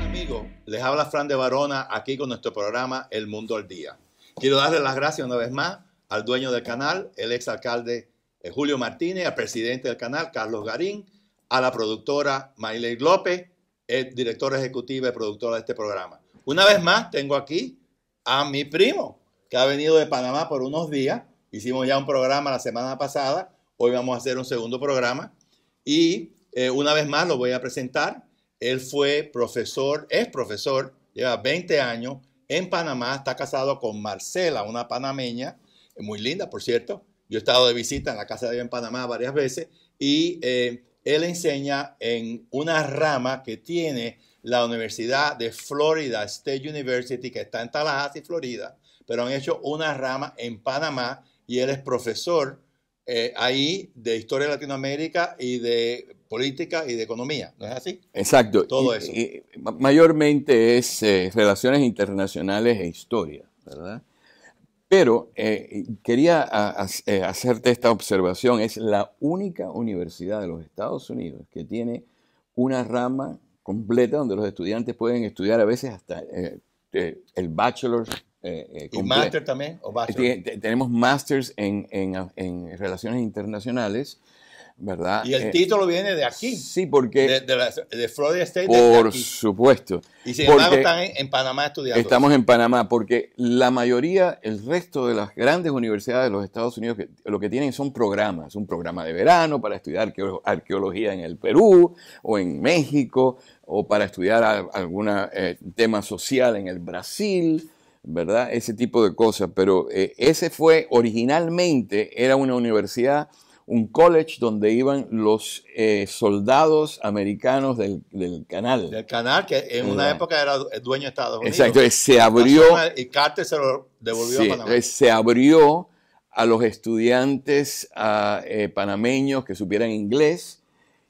Amigos, les habla Fran de Barona aquí con nuestro programa El Mundo al Día. Quiero darle las gracias una vez más al dueño del canal, el ex alcalde eh, Julio Martínez, al presidente del canal, Carlos Garín, a la productora Mailey López, el directora ejecutiva y productora de este programa. Una vez más, tengo aquí a mi primo, que ha venido de Panamá por unos días. Hicimos ya un programa la semana pasada, hoy vamos a hacer un segundo programa. Y eh, una vez más lo voy a presentar. Él fue profesor, es profesor, lleva 20 años en Panamá, está casado con Marcela, una panameña, eh, muy linda, por cierto. Yo he estado de visita en la casa de ella en Panamá varias veces y eh, él enseña en una rama que tiene la Universidad de Florida State University, que está en Tallahassee, Florida, pero han hecho una rama en Panamá y él es profesor ahí de Historia de Latinoamérica y de política y de economía, ¿no es así? Exacto. Todo eso. mayormente es eh, relaciones internacionales e historia, ¿verdad? Pero eh, quería eh, hacerte esta observación, es la única universidad de los Estados Unidos que tiene una rama completa donde los estudiantes pueden estudiar a veces hasta el bachelor's eh, ¿Y máster también? ¿O bachelor? Tenemos másters en, en, relaciones internacionales ¿verdad? Y el eh, título viene de aquí. Sí, porque... De, la, Por supuesto. Y sin embargo están en, Panamá estudiando. Estamos en Panamá porque la mayoría, el resto de las grandes universidades de los Estados Unidos lo que tienen son programas. Un programa de verano para estudiar arqueología en el Perú o en México o para estudiar algún eh, tema social en el Brasil. ¿verdad? Ese tipo de cosas. Pero eh, ese fue originalmente, era una universidad un college donde iban los eh, soldados americanos del, canal. Del canal, que en una eh, época era dueño de Estados Unidos. Exacto, eh, se abrió. Y Carter se lo devolvió a Panamá. Se abrió a los estudiantes panameños que supieran inglés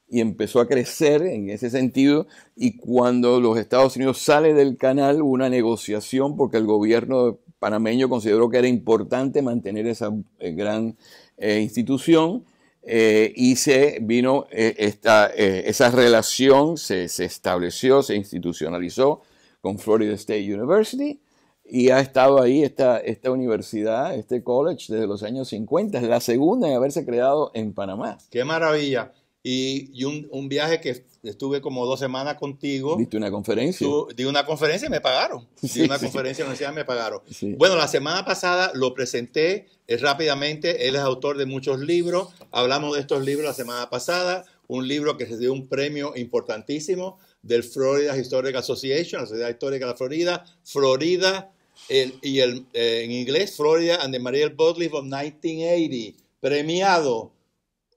y empezó a crecer en ese sentido. Y cuando los Estados Unidos sale del canal, hubo una negociación porque el gobierno panameño consideró que era importante mantener esa gran eh, institución eh, y se vino eh, esta, esa relación, se, estableció, se institucionalizó con Florida State University y ha estado ahí esta, esta universidad, este college desde los años 50, es la segunda en haberse creado en Panamá. ¡Qué maravilla! Y, un, un, viaje que estuve como dos semanas contigo. ¿Viste una conferencia? de di una conferencia y me pagaron. Sí, una conferencia y me pagaron. Bueno, la semana pasada lo presenté es eh, rápidamente. Él es autor de muchos libros. Hablamos de estos libros la semana pasada. Un libro que se dio un premio importantísimo del Florida Historical Association, la Sociedad Histórica de la Florida. Florida, y el, eh, en inglés, Florida and the Mariel Bodley of 1980, premiado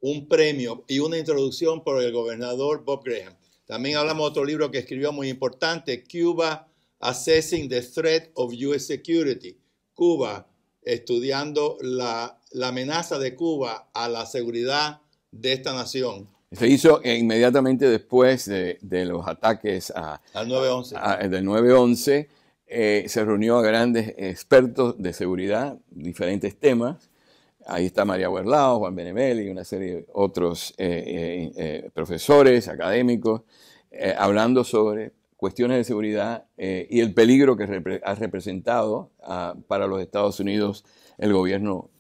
un premio y una introducción por el gobernador Bob Graham. También hablamos de otro libro que escribió muy importante, Cuba Assessing the Threat of U.S. Security. Cuba estudiando la, amenaza de Cuba a la seguridad de esta nación. Se hizo inmediatamente después de, los ataques a, al 9-11. del 9-11. Eh, se reunió a grandes expertos de seguridad, diferentes temas, Ahí está María Huerlao, Juan Benemeli y una serie de otros eh, eh, eh, profesores, académicos, hablando sobre cuestiones de seguridad y el peligro que ha representado ah, para los Estados Unidos el gobierno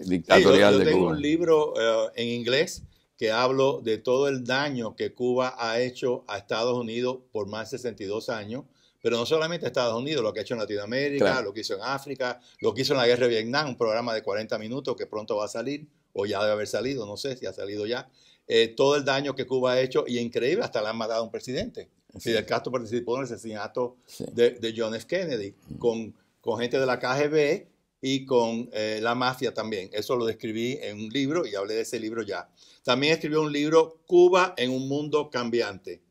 dictatorial de Cuba. yo tengo un libro en inglés que hablo de todo el daño que Cuba ha hecho a Estados Unidos por más de 62 años pero no solamente Estados Unidos, lo que ha hecho en Latinoamérica, lo que hizo en África, lo que hizo en la guerra de Vietnam, un programa de 40 minutos que pronto va a salir, o ya debe haber salido, no sé si ha salido ya, eh, todo el daño que Cuba ha hecho, y increíble, hasta le han matado a un presidente. Fidel Castro participó en el asesinato de, John F. Kennedy, mm. con, con gente de la KGB y con eh, la mafia también. Eso lo describí en un libro y hablé de ese libro ya. También escribió un libro, Cuba en un mundo cambiante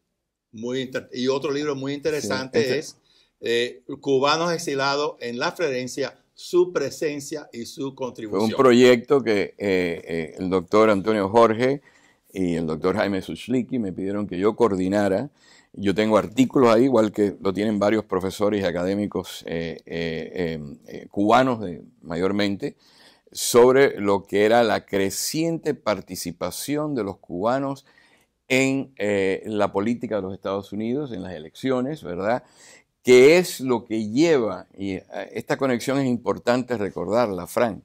muy y otro libro muy interesante es eh, Cubanos exilados en la Florencia, su presencia y su contribución. Fue un proyecto que eh, eh, el doctor Antonio Jorge y el doctor Jaime Suchlicki me pidieron que yo coordinara. Yo tengo artículos ahí, igual que lo tienen varios profesores y académicos em, cubanos mayormente, sobre lo que era la creciente participación de los cubanos eh, en la política de los Estados Unidos, en las elecciones, ¿verdad? Que es lo que lleva, y eh, esta conexión es importante recordarla, Frank.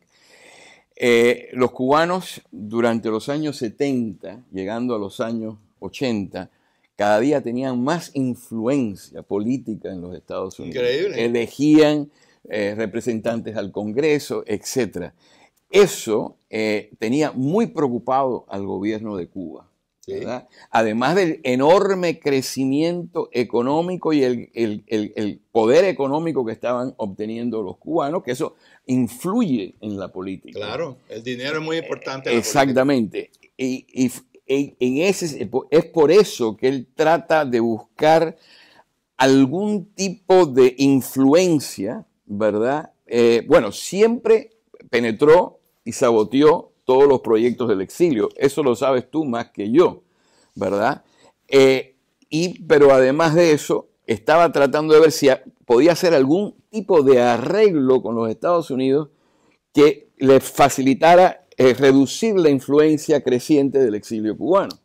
Eh, los cubanos durante los años 70, llegando a los años 80, cada día tenían más influencia política en los Estados Unidos. Increíble. Elegían representantes al Congreso, etc. Eso tenía muy preocupado al gobierno de Cuba. Además del enorme crecimiento económico y el, poder económico que estaban obteniendo los cubanos, que eso influye en la política. Claro, el dinero es muy importante. Exactamente. y, e, en ese, es por eso que él trata de buscar algún tipo de influencia, ¿verdad? Eh, bueno, siempre penetró y saboteó todos los proyectos del exilio. Eso lo sabes tú más que yo, ¿verdad? Eh, y, pero además de eso, estaba tratando de ver si podía hacer algún tipo de arreglo con los Estados Unidos que le facilitara eh, reducir la influencia creciente del exilio cubano.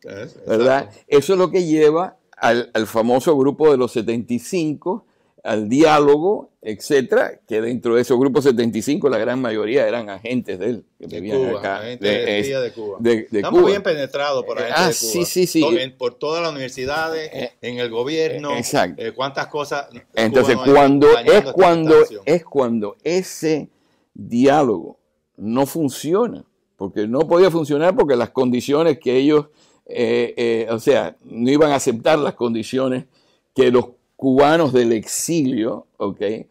¿verdad? Eso es lo que lleva al, al, famoso grupo de los 75 al diálogo, etcétera, que dentro de esos grupos 75 la gran mayoría eran agentes de él, que de vivían Cuba, de, de, Cuba. Estamos bien penetrado por eh, agentes ah, Sí, sí, sí. Eh, por todas las universidades, eh, en el gobierno, exacto. cuántas cosas. Entonces, cuando es cuando es cuando ese diálogo no funciona, porque no podía funcionar porque las condiciones que ellos, o sea, no iban a aceptar las condiciones que los cubanos del exilio, ¿ok? Eh,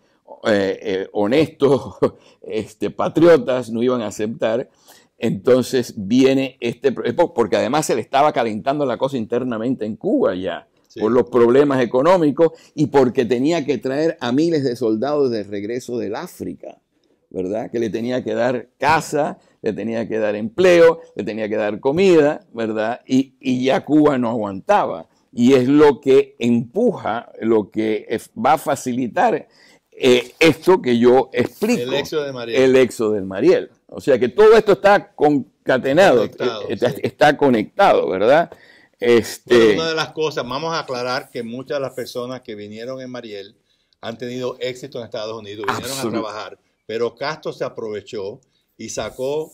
eh, honestos, este, patriotas, no iban a aceptar. Entonces viene este, porque además se le estaba calentando la cosa internamente en Cuba ya, por los problemas económicos y porque tenía que traer a miles de soldados de regreso del África, ¿verdad? Que le tenía que dar casa, le tenía que dar empleo, le tenía que dar comida, ¿verdad? y ya Cuba no aguantaba y es lo que empuja, lo que va a facilitar eh, esto que yo explico. El éxodo de Mariel. El del Mariel. O sea que todo esto está concatenado, este, está, conectado, ¿verdad? Este... una de las cosas, vamos a aclarar que muchas de las personas que vinieron en Mariel han tenido éxito en Estados Unidos, vinieron a trabajar, pero Castro se aprovechó y sacó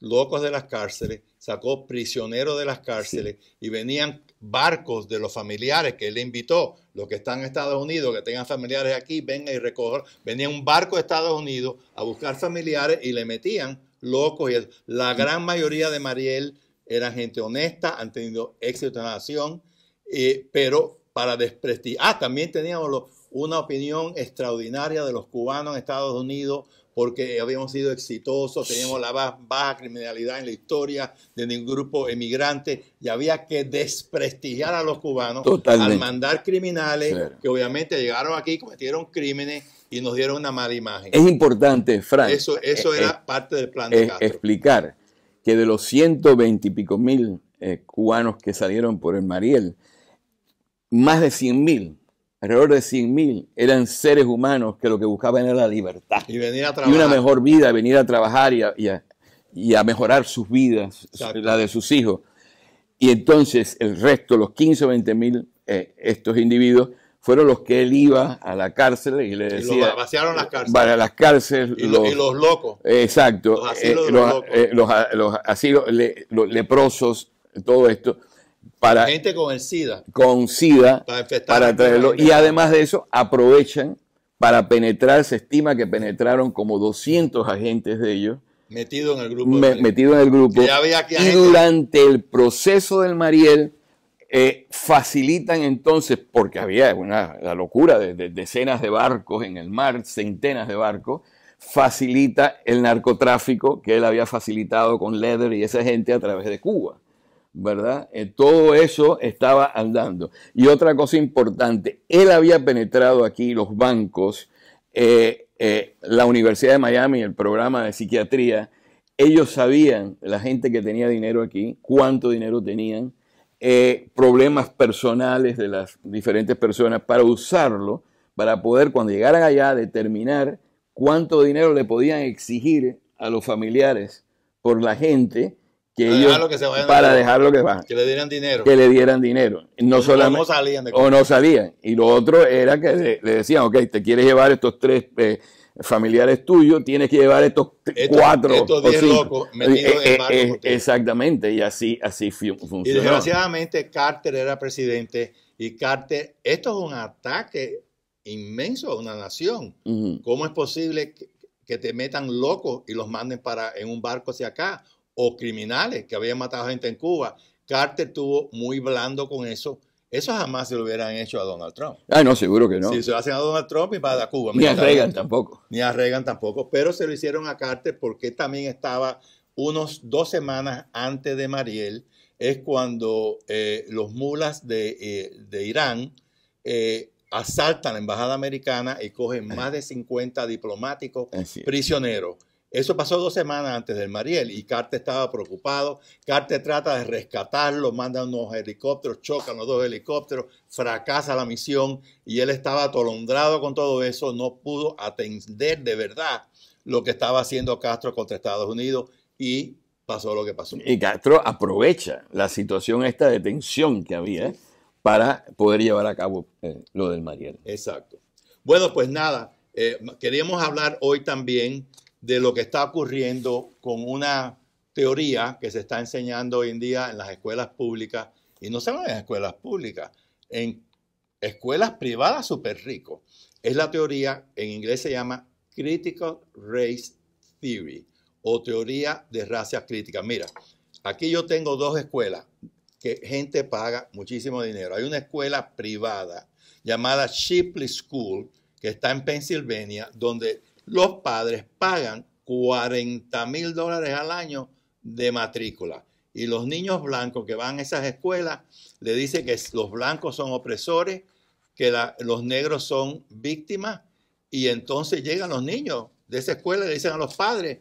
locos de las cárceles, sacó prisioneros de las cárceles y venían barcos de los familiares que él invitó, los que están en Estados Unidos, que tengan familiares aquí, vengan y recoger Venía un barco de Estados Unidos a buscar familiares y le metían locos. Y la mm. gran mayoría de Mariel era gente honesta, han tenido éxito en la nación, eh, pero para desprestigiar. Ah, también teníamos una opinión extraordinaria de los cubanos en Estados Unidos, porque habíamos sido exitosos, teníamos la baja, criminalidad en la historia de ningún grupo emigrante y había que desprestigiar a los cubanos al mandar criminales que obviamente llegaron aquí, cometieron crímenes y nos dieron una mala imagen. Es importante, Frank. Eso, eh, era eh, parte del plan de eh, Castro. Explicar que de los 120 y pico mil cubanos que salieron por el Mariel, más de 100 mil alrededor de 100.000 eran seres humanos que lo que buscaban era la libertad. Y una mejor vida, venir a trabajar y a, mejorar sus vidas, la de sus hijos. Y entonces el resto, los 15 o 20 mil, eh, estos individuos, fueron los que él iba a la cárcel y le decía... Y vaciaron las cárceles. Para las cárceles. Y, los, locos. Exacto. Los asilos, eh, los, locos. Eh, los asilos leprosos, todo esto para gente con el SIDA. Con SIDA para, traerlo. Y además de eso, aprovechan para penetrar, se estima que penetraron como 200 agentes de ellos. Metido en el grupo. metido en el grupo. y durante el proceso del Mariel eh, facilitan entonces, porque había una, locura de, decenas de barcos en el mar, centenas de barcos, facilita el narcotráfico que él había facilitado con Leder y esa gente a través de Cuba. ¿verdad? Eh, todo eso estaba andando. Y otra cosa importante, él había penetrado aquí los bancos, eh, eh, la Universidad de Miami, el programa de psiquiatría, ellos sabían, la gente que tenía dinero aquí, cuánto dinero tenían, problemas personales de las diferentes personas, para usarlo, para poder cuando llegaran allá determinar cuánto dinero le podían exigir a los familiares por la gente para dejar lo que que va. Que le dieran dinero. Que le dieran dinero. No o no salían o no salían. Y lo otro era que le, decían, ok, te quieres llevar estos tres eh, familiares tuyos, tienes que llevar estos, cuatro. Estos diez locos eh, eh, en Exactamente, y así, así funcionó. Y desgraciadamente Carter era presidente y Carter, esto es un ataque inmenso a una nación. ¿Cómo es posible que, te metan locos y los manden para en un barco hacia acá o criminales que habían matado a gente en Cuba. Carter estuvo muy blando con eso. Eso jamás se lo hubieran hecho a Donald Trump. Ah, no, seguro que no. Si se lo hacen a Donald Trump y va a Cuba. Ni a Reagan tampoco. Ni a Reagan tampoco. Pero se lo hicieron a Carter porque también estaba unos dos semanas antes de Mariel. Es cuando eh, los mulas de, eh, Irán eh, asaltan la embajada americana y cogen más de 50 diplomáticos prisioneros eso pasó dos semanas antes del Mariel y Carter estaba preocupado. Carter trata de rescatarlo, manda unos helicópteros, chocan los dos helicópteros, fracasa la misión y él estaba atolondrado con todo eso, no pudo atender de verdad lo que estaba haciendo Castro contra Estados Unidos y pasó lo que pasó. Y Castro aprovecha la situación esta de tensión que había para poder llevar a cabo eh, lo del Mariel. Exacto. Bueno, pues nada, eh, queríamos hablar hoy también de lo que está ocurriendo con una teoría que se está enseñando hoy en día en las escuelas públicas, y no solo en las escuelas públicas, en escuelas privadas súper ricos. Es la teoría, en inglés se llama Critical Race Theory o teoría de raza crítica. Mira, aquí yo tengo dos escuelas que gente paga muchísimo dinero. Hay una escuela privada llamada Shipley School que está en Pensilvania, donde los padres pagan 40 mil dólares al año de matrícula. Y los niños blancos que van a esas escuelas le dicen que los blancos son opresores, que los negros son víctimas. Y entonces llegan los niños de esa escuela y le dicen a los padres,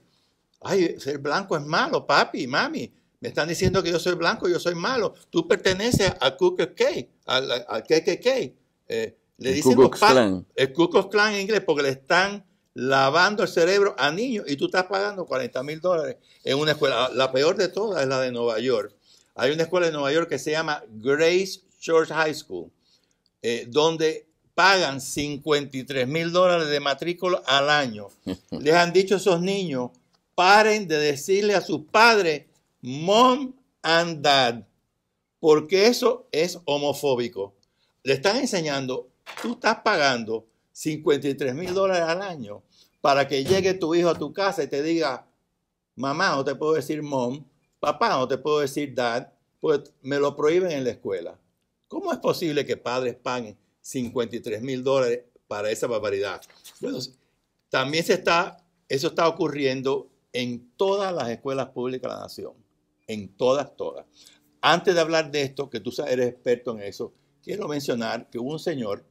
ay, ser blanco es malo, papi, mami. Me están diciendo que yo soy blanco, yo soy malo. Tú perteneces al Ku Klux al, KKK. Eh, le el dicen los Klux Clan. El Ku Klux Klan en inglés porque le están lavando el cerebro a niños y tú estás pagando 40 mil dólares en una escuela. La peor de todas es la de Nueva York. Hay una escuela en Nueva York que se llama Grace Church High School, eh, donde pagan 53 mil dólares de matrícula al año. Les han dicho a esos niños, paren de decirle a sus padres, mom and dad, porque eso es homofóbico. Le están enseñando, tú estás pagando 53 mil dólares al año para que llegue tu hijo a tu casa y te diga, mamá, no te puedo decir mom, papá, no te puedo decir dad, pues me lo prohíben en la escuela. ¿Cómo es posible que padres paguen 53 mil dólares para esa barbaridad? Bueno, también se está, eso está ocurriendo en todas las escuelas públicas de la nación, en todas, todas. Antes de hablar de esto, que tú eres experto en eso, quiero mencionar que hubo un señor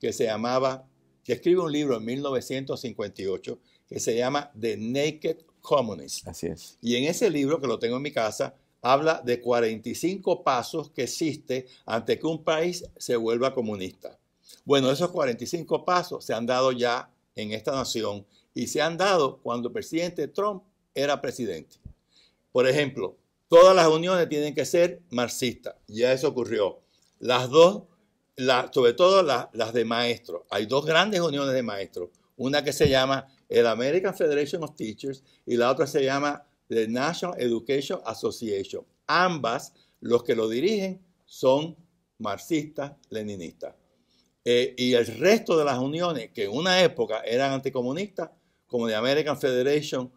que se llamaba que escribe un libro en 1958 que se llama The Naked Communist. Así es. Y en ese libro, que lo tengo en mi casa, habla de 45 pasos que existe ante que un país se vuelva comunista. Bueno, esos 45 pasos se han dado ya en esta nación y se han dado cuando el presidente Trump era presidente. Por ejemplo, todas las uniones tienen que ser marxistas. Ya eso ocurrió. Las dos sobre todo las de maestros. Hay dos grandes uniones de maestros. Una que se llama el American Federation of Teachers y la otra se llama the National Education Association. Ambas, los que lo dirigen, son marxistas, leninistas. Eh, y el resto de las uniones, que en una época eran anticomunistas, como de American Federation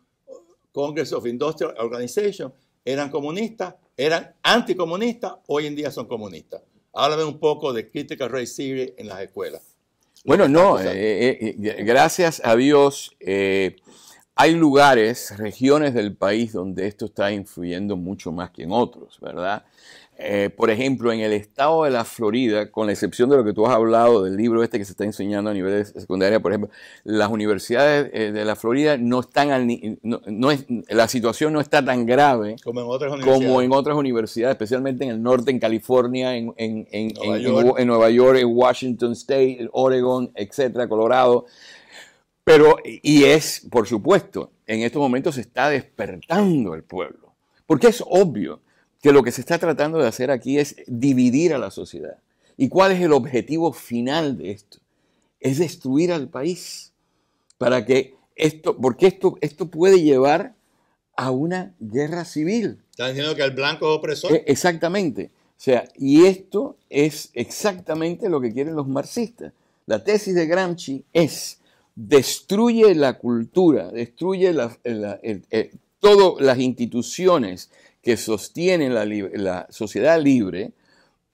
Congress of Industrial Organizations, eran comunistas, eran anticomunistas, hoy en día son comunistas. Háblame un poco de crítica Race Theory en las escuelas. Bueno, no, eh, eh, eh, gracias a Dios, hay lugares, regiones del país donde esto está influyendo mucho más que en otros, ¿verdad? Eh, por ejemplo, en el estado de la Florida, con la excepción de lo que tú has hablado del libro este que se está enseñando a nivel de secundaria, por ejemplo, las universidades eh, de la Florida no están la situación no está tan grave como en otras universidades, especialmente en el norte, en California, en, en, Nueva, York. en Nueva York, en Washington State, Oregon, etcétera, Colorado. Pero, y es, por supuesto, en estos momentos se está despertando el pueblo, porque es obvio que lo que se está tratando de hacer aquí es dividir a la sociedad. ¿Y cuál es el objetivo final de esto? Es destruir al país para que esto, porque esto, esto puede llevar a una guerra civil. Están diciendo que el blanco es opresor. E, exactamente. O sea, y esto es exactamente lo que quieren los marxistas. La tesis de Gramsci es destruye la cultura, destruye todas las instituciones que sostienen la, sociedad libre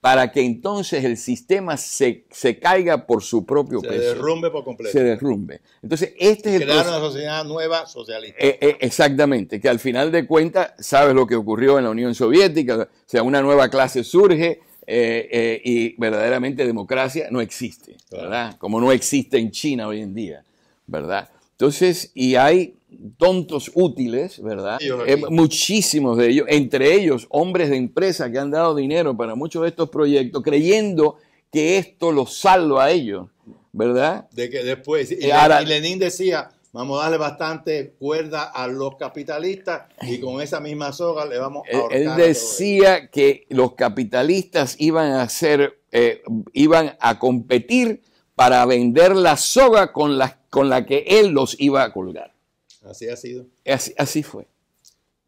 para que entonces el sistema se, caiga por su propio peso. Se derrumbe por completo. Se derrumbe. Entonces, este es el... Crear una sociedad nueva socialista. Eh, eh, exactamente, que al final de cuentas, sabes lo que ocurrió en la Unión Soviética, o sea, una nueva clase surge eh, y verdaderamente democracia no existe, ¿verdad? Como no existe en China hoy en día. ¿verdad? Entonces, y hay tontos útiles, ¿verdad? Eh, muchísimos de ellos, entre ellos hombres de empresa que han dado dinero para muchos de estos proyectos, creyendo que esto los salva a ellos, ¿verdad? De que después, y, eh, Lenín Lenin decía, vamos a darle bastante cuerda a los capitalistas y con esa misma soga le vamos a ahorcar. Él decía que los capitalistas iban a hacer, eh, iban a competir para vender la soga con las con la que él los iba a colgar. Así ha sido. Así, así fue.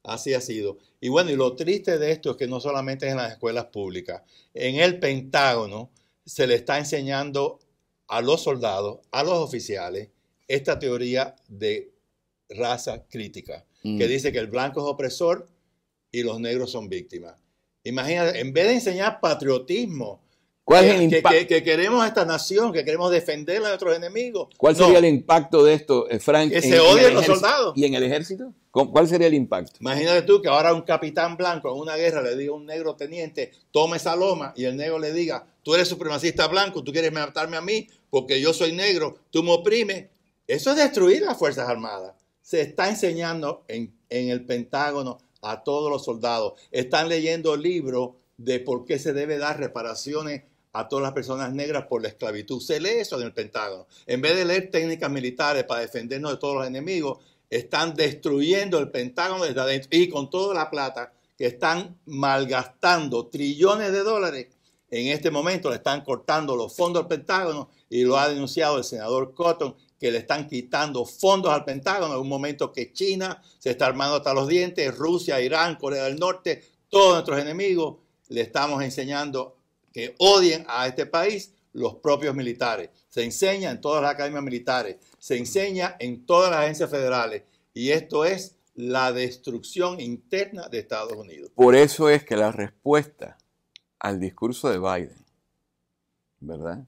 Así ha sido. Y bueno, y lo triste de esto es que no solamente es en las escuelas públicas, en el Pentágono se le está enseñando a los soldados, a los oficiales, esta teoría de raza crítica, que mm. dice que el blanco es opresor y los negros son víctimas. Imagínate, en vez de enseñar patriotismo, ¿Cuál es eh, el impacto? Que, queremos esta nación, que queremos defenderla de otros enemigos. ¿Cuál sería el impacto de esto, eh, Frank? Que se odien los soldados. ¿Y en el ejército? ¿Cuál sería el impacto? Imagínate tú que ahora un capitán blanco en una guerra le diga a un negro teniente, tome esa loma, y el negro le diga, tú eres supremacista blanco, tú quieres matarme a mí porque yo soy negro, tú me oprimes. Eso es destruir las Fuerzas Armadas. Se está enseñando en, en el Pentágono a todos los soldados. Están leyendo libros de por qué se debe dar reparaciones a todas las personas negras por la esclavitud. Se lee eso en el Pentágono. En vez de leer técnicas militares para defendernos de todos los enemigos, están destruyendo el Pentágono desde adentro y con toda la plata que están malgastando trillones de dólares. En este momento le están cortando los fondos al Pentágono y lo ha denunciado el senador Cotton, que le están quitando fondos al Pentágono en un momento que China se está armando hasta los dientes, Rusia, Irán, Corea del Norte, todos nuestros enemigos, le estamos enseñando que a este país los propios militares. Se enseña en todas las academias militares, se enseña en todas las agencias federales y esto es la destrucción interna de Estados Unidos. Por eso es que la respuesta al discurso de Biden, ¿verdad?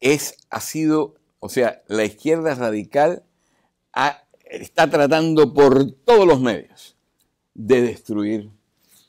Es, ha sido, o sea, la izquierda radical está tratando por todos los medios de destruir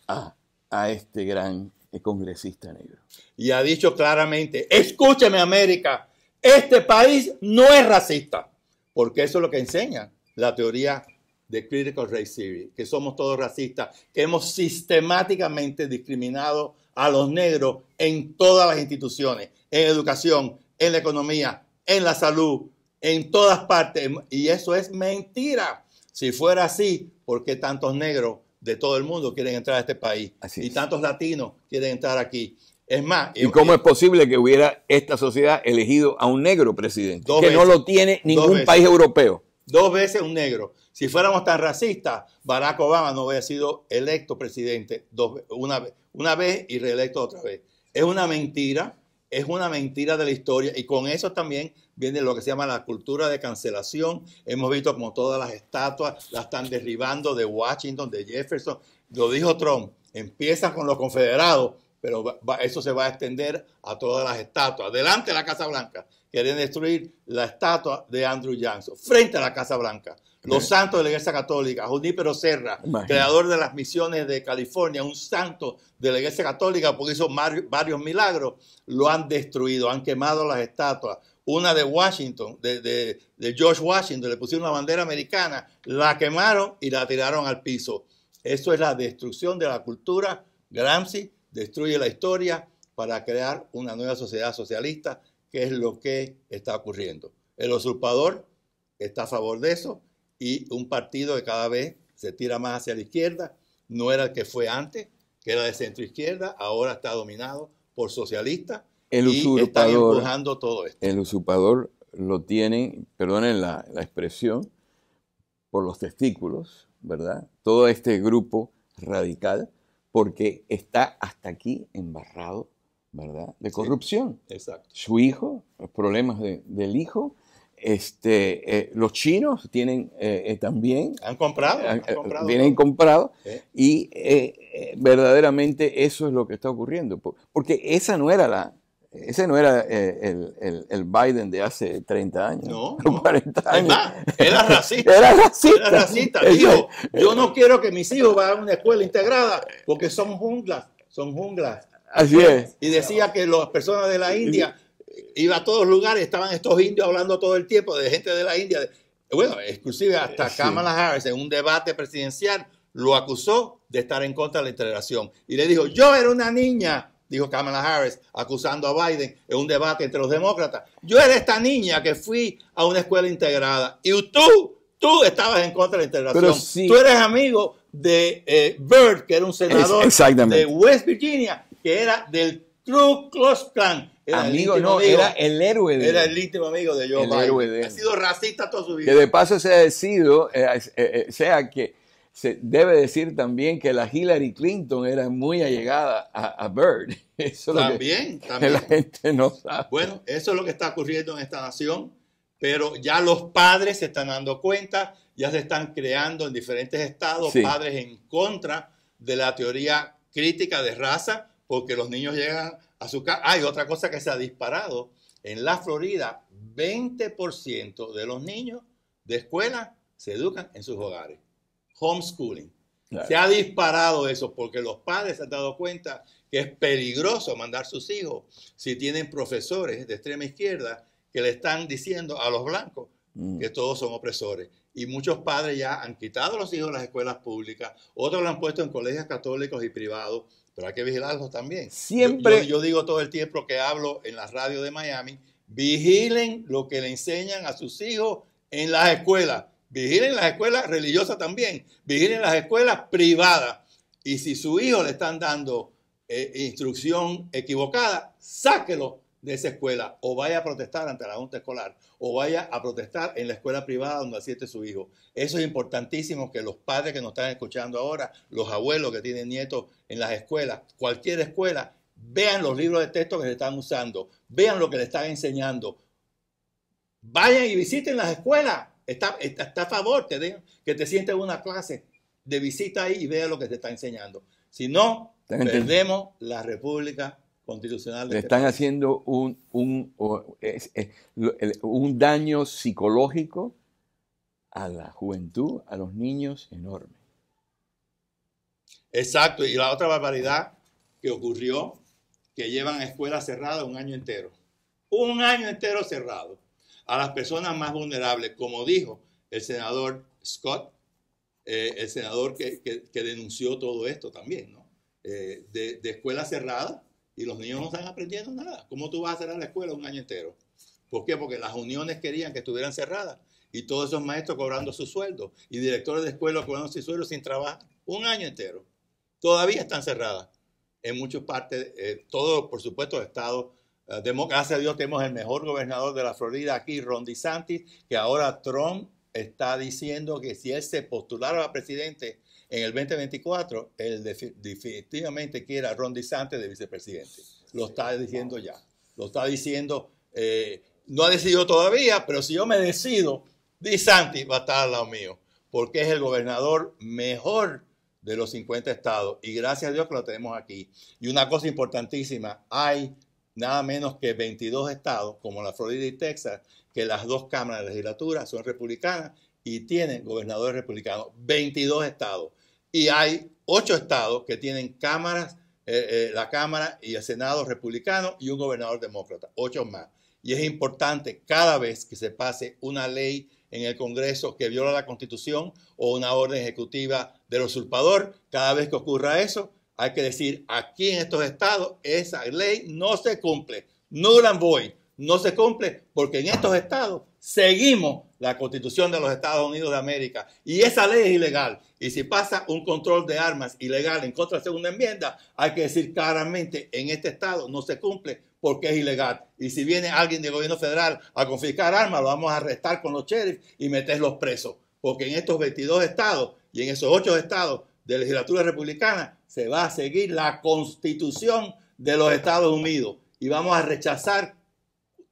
a, a este gran es congresista negro. Y ha dicho claramente, escúcheme América, este país no es racista, porque eso es lo que enseña la teoría de Critical Race Theory, que somos todos racistas, que hemos sistemáticamente discriminado a los negros en todas las instituciones, en educación, en la economía, en la salud, en todas partes. Y eso es mentira. Si fuera así, ¿por qué tantos negros de todo el mundo quieren entrar a este país. y tantos latinos quieren entrar aquí. Es más. ¿Y cómo es posible que hubiera esta sociedad elegido a un negro presidente? Que no lo tiene ningún país europeo. Dos veces un negro. Si fuéramos tan racistas, Barack Obama no hubiera sido electo presidente dos, una, una vez y reelecto otra vez. Es una mentira es una mentira de la historia y con eso también viene lo que se llama la cultura de cancelación. Hemos visto como todas las estatuas las están derribando de Washington, de Jefferson. Lo dijo Trump, empieza con los confederados, pero eso se va a extender a todas las estatuas. Adelante de la Casa Blanca quieren destruir la estatua de Andrew Jackson, frente a la Casa Blanca. Los santos de la Iglesia Católica, Junípero Serra, creador de las misiones de California, un santo de la Iglesia Católica porque hizo varios milagros, lo han destruido, han quemado las estatuas. Una de Washington, de, de George Washington, le pusieron una bandera americana, la quemaron y la tiraron al piso. Eso es la destrucción de la cultura. Gramsci destruye la historia para crear una nueva sociedad socialista, que es lo que está ocurriendo. El usurpador está a favor de eso y un partido que cada vez se tira más hacia la izquierda, no era el que fue antes, que era de centro izquierda, ahora está dominado por socialistas el usurpador, empujando todo esto. El usurpador lo tiene, perdonen la, expresión, por los testículos, ¿verdad? Todo este grupo radical, porque está hasta aquí embarrado, ¿verdad? De corrupción. exacto. Su hijo, los problemas del hijo, este, eh, los chinos tienen eh, eh, también. Han comprado. Y verdaderamente eso es lo que está ocurriendo. Porque esa no era la, ese no era el, Biden de hace 30 años. No, era racista. era racista. yo no quiero que mis hijos vayan a una escuela integrada porque son junglas, son junglas. Así es. Y decía que las personas de la India iba a todos lugares, estaban estos indios hablando todo el tiempo de gente de la India. Bueno, inclusive hasta Kamala Harris en un debate presidencial lo acusó de estar en contra de la integración. Y le dijo, yo era una niña, dijo Kamala Harris, acusando a Biden en un debate entre los demócratas. Yo era esta niña que fui a una escuela integrada. Y tú, tú estabas en contra de la integración. Tú eres amigo de eh, que era un senador de West Virginia, que era del Ku amigo, el no, era el héroe Era el íntimo amigo de Joe Ha sido racista toda su vida. Que de paso se ha decidido, eh, eh, eh, sea que se debe decir también que la Hillary Clinton era muy allegada a, Bird. Eso también, también. la gente no sabe. Bueno, eso es lo que está ocurriendo en esta nación, pero ya los padres se están dando cuenta, ya se están creando en diferentes estados padres en contra de la teoría crítica de raza porque los niños llegan a su casa. Hay ah, otra cosa que se ha disparado. En la Florida, 20% de los niños de escuela se educan en sus hogares. Homeschooling. Se ha disparado eso porque los padres se han dado cuenta que es peligroso mandar sus hijos si tienen profesores de extrema izquierda que le están diciendo a los blancos mm. que todos son opresores. Y muchos padres ya han quitado a los hijos de las escuelas públicas, otros los han puesto en colegios católicos y privados pero hay que vigilarlos también. Siempre. Yo, digo todo el tiempo que hablo en la radio de Miami, vigilen lo que le enseñan a sus hijos en las escuelas. Vigilen las escuelas religiosas también, vigilen las escuelas privadas. Y si su hijo le están dando eh, instrucción equivocada, sáquelo de esa escuela o vaya a protestar ante la junta escolar o vaya a protestar en la escuela privada donde asiste su hijo. Eso es importantísimo que los padres que nos están escuchando ahora, los abuelos que tienen nietos en las escuelas, cualquier escuela, vean los libros de texto que se están usando, vean lo que le están enseñando. Vayan y visiten las escuelas. Está, a favor que, que te sientes en una clase de visita ahí y vea lo que te está enseñando. Si no, perdemos la República constitucional. Le este están haciendo un, un, daño psicológico a la juventud, a los niños, enorme. Exacto, y la otra barbaridad que ocurrió, que llevan a escuelas cerradas un año entero. Un año entero cerrado. A las personas más vulnerables, como dijo el senador Scott, eh, el senador que, denunció todo esto también, ¿no? Eh, de, de escuelas cerradas y los niños no están aprendiendo nada. ¿Cómo tú vas a cerrar la escuela un año entero? ¿Por qué? Porque las uniones querían que estuvieran cerradas y todos esos maestros cobrando su sueldo y directores de escuelas cobrando su sueldo sin trabajar un año entero. Todavía están cerradas en muchas partes, eh, todo, por supuesto, Estado. Eh, gracias a Dios tenemos el mejor gobernador de la Florida aquí, Ron DeSantis, que ahora Trump está diciendo que si él se postulara a presidente, en el 2024, él definitivamente quiere a Ron DeSantis de vicepresidente. Lo está diciendo ya. Lo está diciendo, eh, no ha decidido todavía, pero si yo me decido, DeSantis va a estar al lado mío, porque es el gobernador mejor de los 50 estados. Y gracias a Dios que lo tenemos aquí. Y una cosa importantísima, hay nada menos que 22 estados, como la Florida y Texas, que las dos cámaras de legislatura son republicanas y tienen gobernadores republicanos. 22 estados. Y hay ocho estados que tienen cámaras, eh, eh, la Cámara y el Senado republicano y un gobernador demócrata, ocho más. Y es importante cada vez que se pase una ley en el Congreso que viola la Constitución o una orden ejecutiva del usurpador, cada vez que ocurra eso, hay que decir, aquí en estos estados esa ley no se cumple, nulan voy, no se cumple, porque en estos estados seguimos la Constitución de los Estados Unidos de América y esa ley es ilegal. Y si pasa un control de armas ilegal en contra de la segunda enmienda, hay que decir claramente en este estado no se cumple porque es ilegal. Y si viene alguien del gobierno federal a confiscar armas, lo vamos a arrestar con los sheriffs y meterlos presos. Porque en estos 22 estados y en esos 8 estados de legislatura republicana se va a seguir la Constitución de los Estados Unidos y vamos a rechazar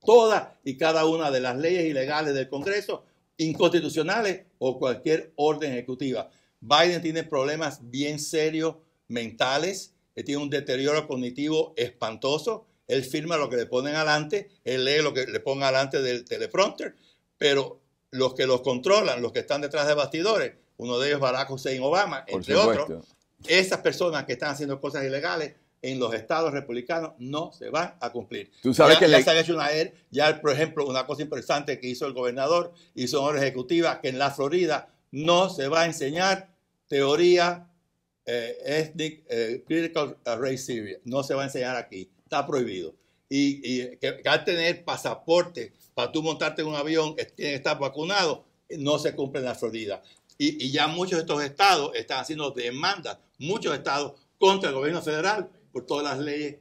todas y cada una de las leyes ilegales del Congreso, inconstitucionales o cualquier orden ejecutiva. Biden tiene problemas bien serios mentales, eh, tiene un deterioro cognitivo espantoso, él firma lo que le ponen adelante, él lee lo que le ponen adelante del teleprompter, pero los que los controlan, los que están detrás de bastidores, uno de ellos Barack Hussein Obama, entre otros, esas personas que están haciendo cosas ilegales en los estados republicanos no se van a cumplir. Tú sabes ya, que ya hecho er, ya por ejemplo, una cosa interesante que hizo el gobernador, hizo una ejecutiva, que en la Florida no se va a enseñar teoría eh, ethnic eh, critical eh, race theory, no se va a enseñar aquí, está prohibido. Y, que, al tener pasaporte para tú montarte en un avión, tiene que estar vacunado, no se cumple en la Florida. Y, y ya muchos de estos estados están haciendo demandas, muchos estados contra el gobierno federal por todas las leyes.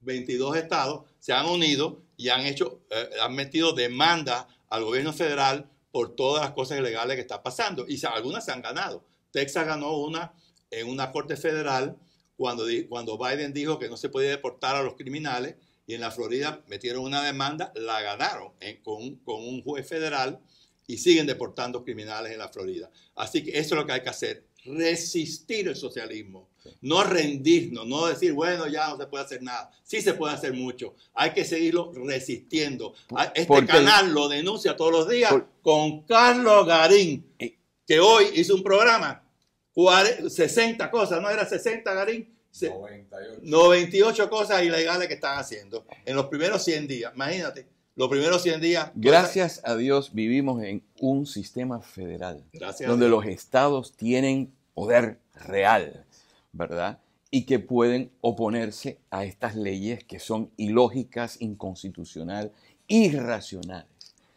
22. estados se han unido y han hecho, eh, han metido demanda al gobierno federal por todas las cosas ilegales que está pasando. Y algunas se han ganado. Texas ganó una en una corte federal cuando, cuando Biden dijo que no se podía deportar a los criminales y en la Florida metieron una demanda, la ganaron eh, con, con un juez federal y siguen deportando criminales en la Florida. Así que eso es lo que hay que hacer, resistir el socialismo, no rendirnos, no decir, bueno, ya no se puede hacer nada. Sí se puede hacer mucho. Hay que seguirlo resistiendo. Este canal lo denuncia todos los días con Carlos Garín, que hoy hizo un programa, 60 cosas, ¿no era 60 Garín? 98. cosas ilegales que están haciendo en los primeros 100 días. Imagínate los primeros 100 días. Pues, Gracias a Dios vivimos en un sistema federal, donde los estados tienen poder real. ¿verdad? Y que pueden oponerse a estas leyes que son ilógicas, inconstitucional, irracionales.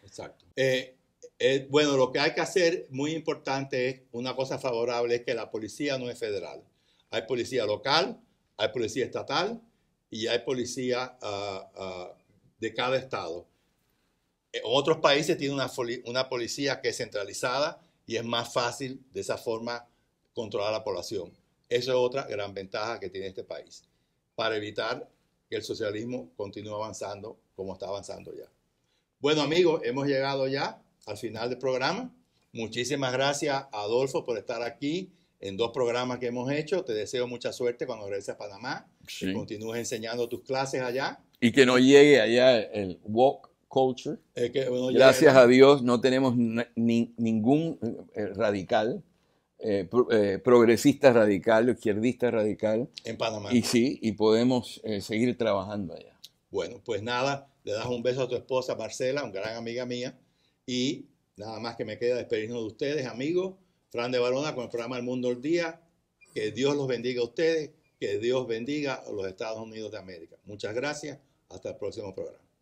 Exacto. Eh, eh, bueno, lo que hay que hacer, muy importante, es una cosa favorable, es que la policía no es federal. Hay policía local, hay policía estatal y hay policía ah, ah, de cada estado. Eh, otros países tienen una, una policía que es centralizada y es más fácil de esa forma controlar a la población. Esa es otra gran ventaja que tiene este país para evitar que el socialismo continúe avanzando como está avanzando ya. Bueno amigos, hemos llegado ya al final del programa. Muchísimas gracias Adolfo por estar aquí en dos programas que hemos hecho. Te deseo mucha suerte cuando regreses a Panamá. y Que continúes enseñando tus clases allá. Y que no llegue allá el walk culture. Gracias a Dios no tenemos ningún eh, radical eh, eh, progresista radical, izquierdista radical. En Panamá. Y sí, y podemos eh, seguir trabajando allá. Bueno, pues nada, le das un beso a tu esposa Marcela, una gran amiga mía, y nada más que me queda despedirnos de ustedes, amigos. Fran de Barona con el programa El Mundo al Día. Que Dios los bendiga a ustedes, que Dios bendiga a los Estados Unidos de América. Muchas gracias, hasta el próximo programa.